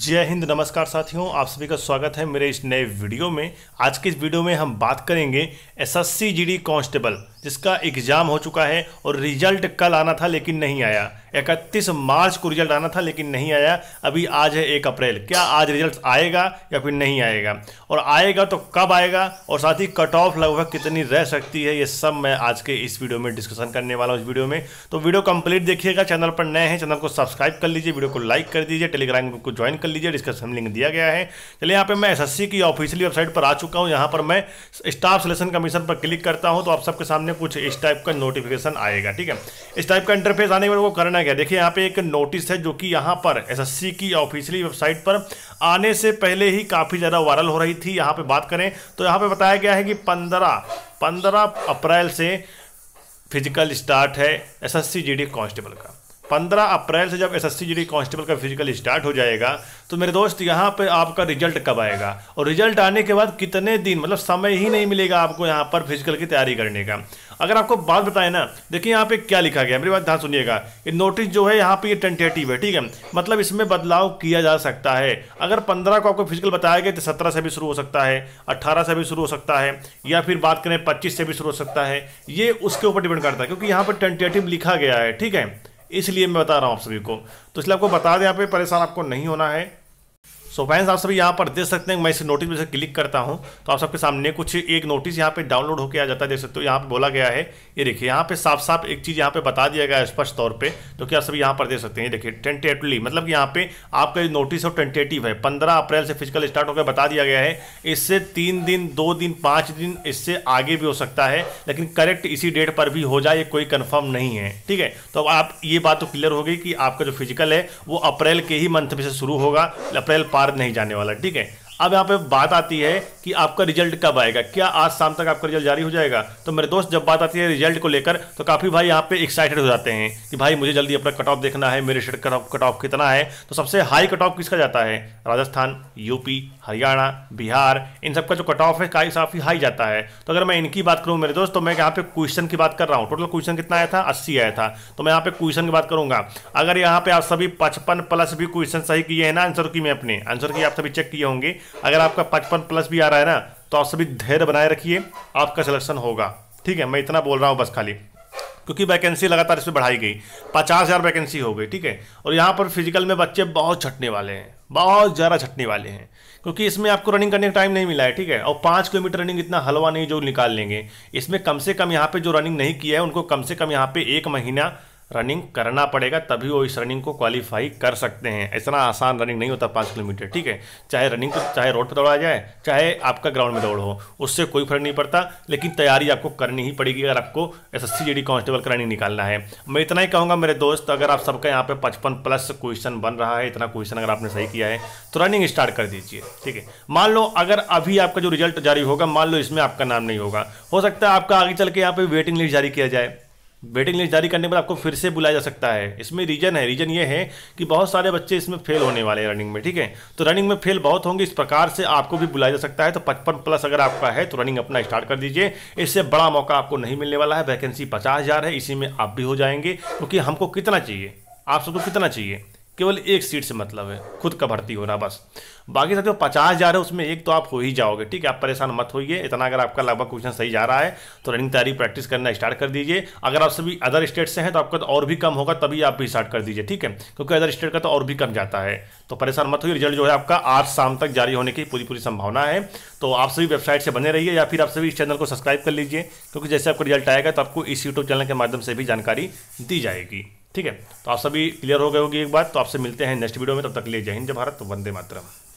जय हिंद नमस्कार साथियों आप सभी का स्वागत है मेरे इस नए वीडियो में आज के इस वीडियो में हम बात करेंगे एसएससी जीडी कांस्टेबल जिसका एग्ज़ाम हो चुका है और रिजल्ट कल आना था लेकिन नहीं आया 31 मार्च को रिजल्ट आना था लेकिन नहीं आया अभी आज है एक अप्रैल क्या आज रिजल्ट आएगा या फिर नहीं आएगा और आएगा तो कब आएगा और साथ ही कट ऑफ लगभग कितनी रह सकती है ये सब मैं आज के इस वीडियो में डिस्कशन करने वाला हूँ इस वीडियो में तो वीडियो कंप्लीट देखिएगा चैनल पर नए हैं चैनल को सब्सक्राइब कर लीजिए वीडियो को लाइक कर दीजिए टेलीग्राम ग्रुप को ज्वाइन कर लीजिए डिस्कशन लिंक दिया गया है चलिए यहाँ पर मैं एस की ऑफिशियल वेबसाइट पर आ चुका हूँ यहाँ पर मैं स्टाफ सिलेक्शन कमीशन पर क्लिक करता हूँ तो आप सबके सामने सामने कुछ इस टाइप का नोटिफिकेशन आएगा ठीक है इस टाइप का इंटरफेस आने के बाद वो करना क्या देखिए यहाँ पे एक नोटिस है जो कि यहाँ पर एसएससी की ऑफिशियली वेबसाइट पर आने से पहले ही काफ़ी ज़्यादा वायरल हो रही थी यहाँ पर बात करें तो यहाँ पर बताया गया है कि पंद्रह पंद्रह अप्रैल से फिजिकल स्टार्ट है एसएससी जीडी कांस्टेबल का पंद्रह अप्रैल से जब एस एस कांस्टेबल का फिजिकल स्टार्ट हो जाएगा तो मेरे दोस्त यहाँ पे आपका रिजल्ट कब आएगा और रिजल्ट आने के बाद कितने दिन मतलब समय ही नहीं मिलेगा आपको यहाँ पर फिजिकल की तैयारी करने का अगर आपको बात बताएं ना देखिए यहाँ पे क्या लिखा गया मेरी बात ध्यान सुनिएगा ये नोटिस जो है यहाँ पे ये टेंटेटिव है ठीक है मतलब इसमें बदलाव किया जा सकता है अगर पंद्रह को आपको फिजिकल बताया गया तो सत्रह से भी शुरू हो सकता है अट्ठारह से भी शुरू हो सकता है या फिर बात करें पच्चीस से भी शुरू हो सकता है ये उसके ऊपर डिपेंड करता है क्योंकि यहाँ पर टेंटेटिव लिखा गया है ठीक है इसलिए मैं बता रहा हूँ आप सभी को तो इसलिए आपको बता दें यहाँ पे परेशान आपको नहीं होना है सो so फैंस आप सभी यहाँ पर देख सकते हैं मैं इस नोटिस में से क्लिक करता हूँ तो आप सबके सामने कुछ एक नोटिस यहाँ पे डाउनलोड होकर आ जाता है देख सकते हो यहाँ पे बोला गया है ये देखिए यहाँ पे साफ साफ एक चीज़ यहाँ पे बता दिया गया है स्पष्ट तौर पे तो क्या आप सभी यहाँ पर देख सकते हैं देखिए टेंटेटिवली मतलब कि यहाँ पे आपका जो नोटिस है टेंटेटिव है पंद्रह अप्रैल से फिजिकल स्टार्ट होकर बता दिया गया है इससे तीन दिन दो दिन पाँच दिन इससे आगे भी हो सकता है लेकिन करेक्ट इसी डेट पर भी हो जाए ये कोई कन्फर्म नहीं है ठीक है तो अब आप ये बात तो क्लियर होगी कि आपका जो फिजिकल है वो अप्रैल के ही मंथ में से शुरू होगा अप्रैल पार मार नहीं जाने वाला ठीक है अब यहाँ पे बात आती है कि आपका रिजल्ट कब आएगा क्या आज शाम तक आपका रिजल्ट जारी हो जाएगा तो मेरे दोस्त जब बात आती है रिजल्ट को लेकर तो काफ़ी भाई यहाँ पे एक्साइटेड हो जाते हैं कि भाई मुझे जल्दी अपना कट ऑफ देखना है मेरे स्टेट कट ऑफ कितना है तो सबसे हाई कट ऑफ किसका जाता है राजस्थान यूपी हरियाणा बिहार इन सबका जो कट ऑफ है काफ़ी हाई जाता है तो अगर मैं इनकी बात करूँ मेरे दोस्त तो मैं यहाँ पे क्वेश्चन की बात कर रहा हूँ टोटल क्वेश्चन कितना आया था अस्सी आया था तो मैं यहाँ पे क्वेश्चन की बात करूँगा अगर यहाँ पे आप सभी पचपन प्लस भी क्वेश्चन सही किए हैं ना आंसर की मैं अपने आंसर की आप सभी चेक किए होंगे अगर आपका पचपन प्लस भी आ रहा है ना तो आप सभी धैर्य बनाए रखिए आपका सिलेक्शन होगा ठीक है मैं इतना बोल रहा हूँ बस खाली क्योंकि वैकेंसी लगातार इसमें बढ़ाई गई पचास हज़ार वैकेंसी हो गई ठीक है और यहाँ पर फिजिकल में बच्चे बहुत छटने वाले हैं बहुत ज़्यादा छटने वाले हैं क्योंकि इसमें आपको रनिंग करने का टाइम नहीं मिला है ठीक है और पाँच किलोमीटर रनिंग इतना हलवा नहीं जो निकाल लेंगे इसमें कम से कम यहाँ पे जो रनिंग नहीं किया है उनको कम से कम यहाँ पे एक महीना रनिंग करना पड़ेगा तभी वो इस रनिंग को क्वालिफाई कर सकते हैं इतना आसान रनिंग नहीं होता पाँच किलोमीटर ठीक है चाहे रनिंग को चाहे रोड पर दौड़ा जाए चाहे आपका ग्राउंड में दौड़ हो उससे कोई फर्क नहीं पड़ता लेकिन तैयारी आपको करनी ही पड़ेगी अगर आपको एस एस सी कांस्टेबल का रनिंग निकालना है मैं इतना ही कहूँगा मेरे दोस्त अगर आप सबका यहाँ पर पचपन प्लस क्वेश्चन बन रहा है इतना क्वेश्चन अगर आपने सही किया है तो रनिंग स्टार्ट कर दीजिए ठीक है मान लो अगर अभी आपका जो रिजल्ट जारी होगा मान लो इसमें आपका नाम नहीं होगा हो सकता है आपका आगे चल के यहाँ पर वेटिंग लिस्ट जारी किया जाए वेटिंग लिस्ट जारी करने पर आपको फिर से बुलाया जा सकता है इसमें रीजन है रीजन ये है कि बहुत सारे बच्चे इसमें फेल होने वाले हैं रनिंग में ठीक है तो रनिंग में फेल बहुत होंगे इस प्रकार से आपको भी बुलाया जा सकता है तो पचपन प्लस अगर आपका है तो रनिंग अपना स्टार्ट कर दीजिए इससे बड़ा मौका आपको नहीं मिलने वाला है वैकेंसी पचास है इसी में आप भी हो जाएंगे क्योंकि तो हमको कितना चाहिए आप सबको कितना चाहिए केवल एक सीट से मतलब है खुद का भर्ती होना बस बाकी साथियों पचास हज़ार है उसमें एक तो आप हो ही जाओगे ठीक है आप परेशान मत होइए इतना अगर आपका लगभग क्वेश्चन सही जा रहा है तो रनिंग तैयारी प्रैक्टिस करना स्टार्ट कर दीजिए अगर आप सभी अदर स्टेट से हैं तो आपका तो और भी कम होगा तभी आप भी स्टार्ट कर दीजिए ठीक है क्योंकि अदर स्टेट का तो और भी कम जाता है तो परेशान मत होइए रिजल्ट जो है आपका आज शाम तक जारी होने की पूरी पूरी संभावना है तो आप सभी वेबसाइट से बने रहिए या फिर आप सभी इस चैनल को सब्सक्राइब कर लीजिए क्योंकि जैसे आपका रिजल्ट आएगा तो आपको इस यूट्यूब चैनल के माध्यम से भी जानकारी दी जाएगी ठीक है तो आप सभी क्लियर हो गए होगी एक बात तो आपसे मिलते हैं नेक्स्ट वीडियो में तब तक ले जय हिंद जय भारत वंदे मातरम